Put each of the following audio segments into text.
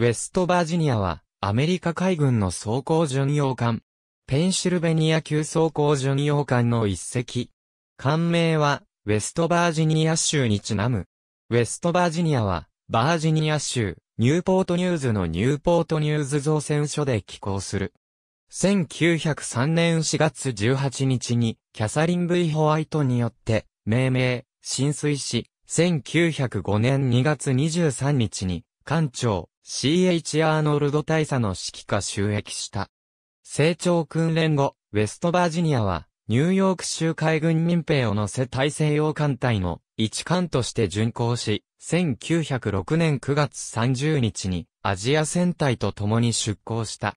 ウェストバージニアは、アメリカ海軍の装甲巡洋艦。ペンシルベニア級装甲巡洋艦の一隻。艦名は、ウェストバージニア州にちなむ。ウェストバージニアは、バージニア州、ニューポートニューズのニューポートニューズ造船所で寄港する。1903年4月18日に、キャサリン・ V・ ホワイトによって、命名、浸水し、1905年2月23日に、艦長、CH アーノルド大佐の指揮下収益した。成長訓練後、ウェストバージニアは、ニューヨーク州海軍民兵を乗せ大西洋艦隊の一艦として巡航し、1906年9月30日にアジア戦隊と共に出航した。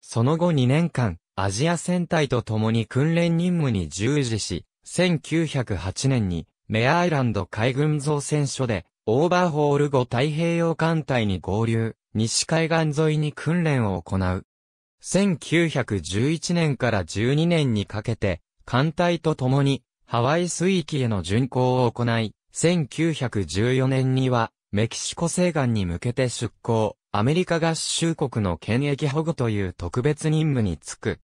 その後2年間、アジア戦隊と共に訓練任務に従事し、1908年にメアアイランド海軍造船所でオーバーホール後太平洋艦隊に合流、西海岸沿いに訓練を行う。1911年から12年にかけて、艦隊と共にハワイ水域への巡航を行い、1914年にはメキシコ西岸に向けて出航、アメリカ合衆国の権益保護という特別任務に就く。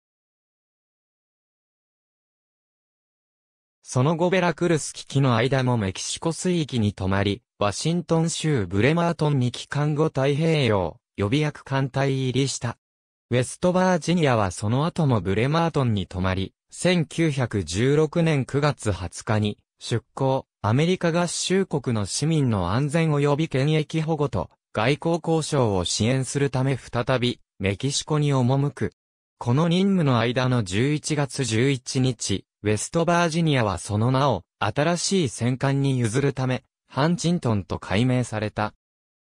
その後ベラクルス危機の間もメキシコ水域に泊まり、ワシントン州ブレマートンに帰還後太平洋予備役艦隊入りした。ウェストバージニアはその後もブレマートンに泊まり、1916年9月20日に出港、アメリカ合衆国の市民の安全及び権益保護と外交交渉を支援するため再びメキシコに赴く。この任務の間の11月11日、ウェストバージニアはその名を新しい戦艦に譲るため、ハンチントンと改名された。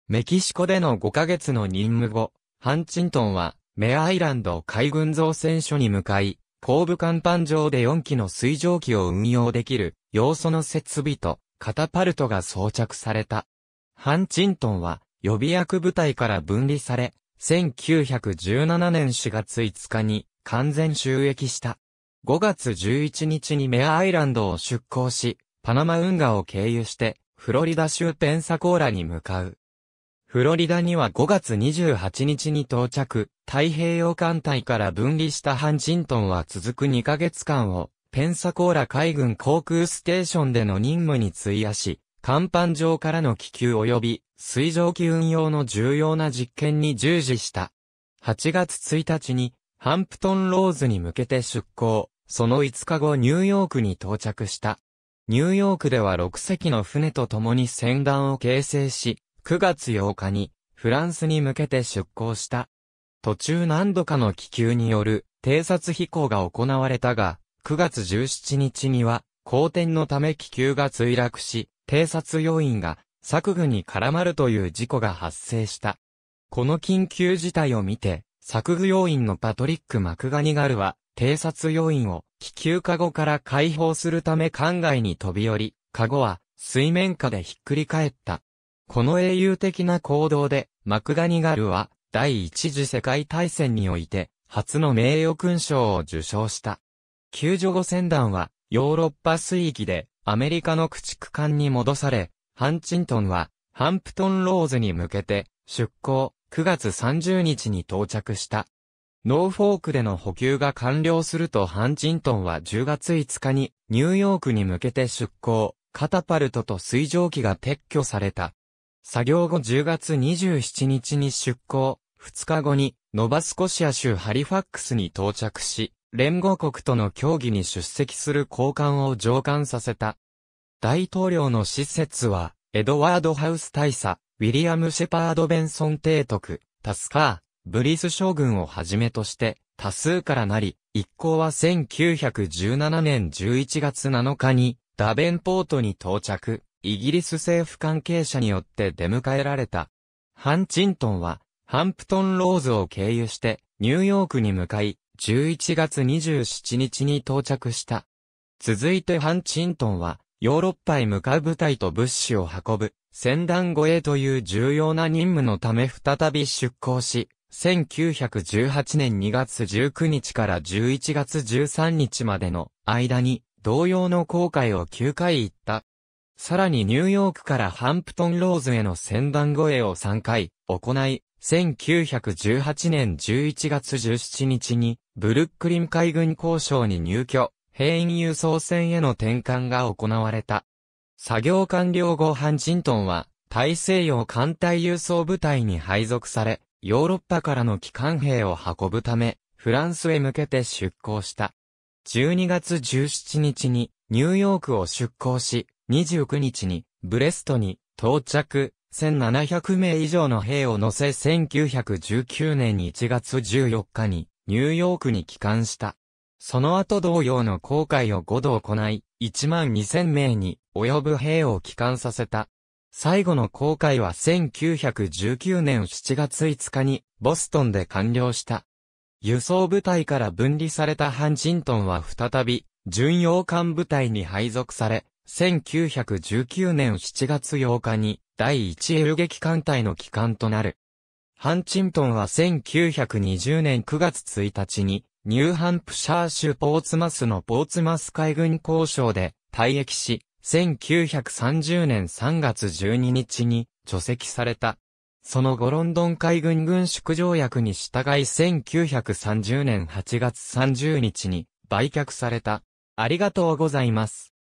メキシコでの5ヶ月の任務後、ハンチントンは、メアイランド海軍造船所に向かい、後部甲板上で4機の水蒸気を運用できる、要素の設備と、カタパルトが装着された。ハンチントンは、予備役部隊から分離され、1917年4月5日に完全収益した。5月11日にメアアイランドを出港し、パナマ運河を経由して、フロリダ州ペンサコーラに向かう。フロリダには5月28日に到着、太平洋艦隊から分離したハンチントンは続く2ヶ月間を、ペンサコーラ海軍航空ステーションでの任務に費やし、甲板上からの気球及び水蒸気運用の重要な実験に従事した。8月1日にハンプトンローズに向けて出港、その5日後ニューヨークに到着した。ニューヨークでは6隻の船と共に船団を形成し、9月8日にフランスに向けて出港した。途中何度かの気球による偵察飛行が行われたが、9月17日には、好転のため気球が墜落し、偵察要員が作具に絡まるという事故が発生した。この緊急事態を見て、作具要員のパトリック・マクガニガルは、偵察要員を気球カゴから解放するため艦外に飛び降り、カゴは水面下でひっくり返った。この英雄的な行動で、マクガニガルは第一次世界大戦において初の名誉勲章を受章した。救助後船団はヨーロッパ水域でアメリカの駆逐艦に戻され、ハンチントンはハンプトンローズに向けて出港9月30日に到着した。ノーフォークでの補給が完了するとハンチントンは10月5日にニューヨークに向けて出港、カタパルトと水蒸気が撤去された。作業後10月27日に出港、2日後にノバスコシア州ハリファックスに到着し、連合国との協議に出席する交換を上官させた。大統領の施設は、エドワード・ハウス大佐、ウィリアム・シェパード・ベンソン提督、タスカー、ブリス将軍をはじめとして多数からなり、一行は1917年11月7日にダベンポートに到着、イギリス政府関係者によって出迎えられた。ハンチントンはハンプトンローズを経由してニューヨークに向かい、11月27日に到着した。続いてハンチントンは、ヨーロッパへ向かう部隊と物資を運ぶ、船団護衛という重要な任務のため再び出港し、1918年2月19日から11月13日までの間に同様の航海を9回行った。さらにニューヨークからハンプトンローズへの船団護衛を3回行い、1918年11月17日にブルックリン海軍交渉に入居、兵員輸送船への転換が行われた。作業完了後ハンチントンは大西洋艦隊輸送部隊に配属され、ヨーロッパからの機関兵を運ぶため、フランスへ向けて出港した。12月17日にニューヨークを出港し、29日にブレストに到着、1700名以上の兵を乗せ1919年1月14日にニューヨークに帰還した。その後同様の航海を5度行い、1万2000名に及ぶ兵を帰還させた。最後の航海は1919年7月5日にボストンで完了した。輸送部隊から分離されたハンチントンは再び、巡洋艦部隊に配属され、1919年7月8日に第1エル撃艦隊の機関となる。ハンチントンは1920年9月1日に、ニューハンプシャー州ポーツマスのポーツマス海軍交渉で退役し、1930年3月12日に除籍された。その後ロンドン海軍軍縮条約に従い1930年8月30日に売却された。ありがとうございます。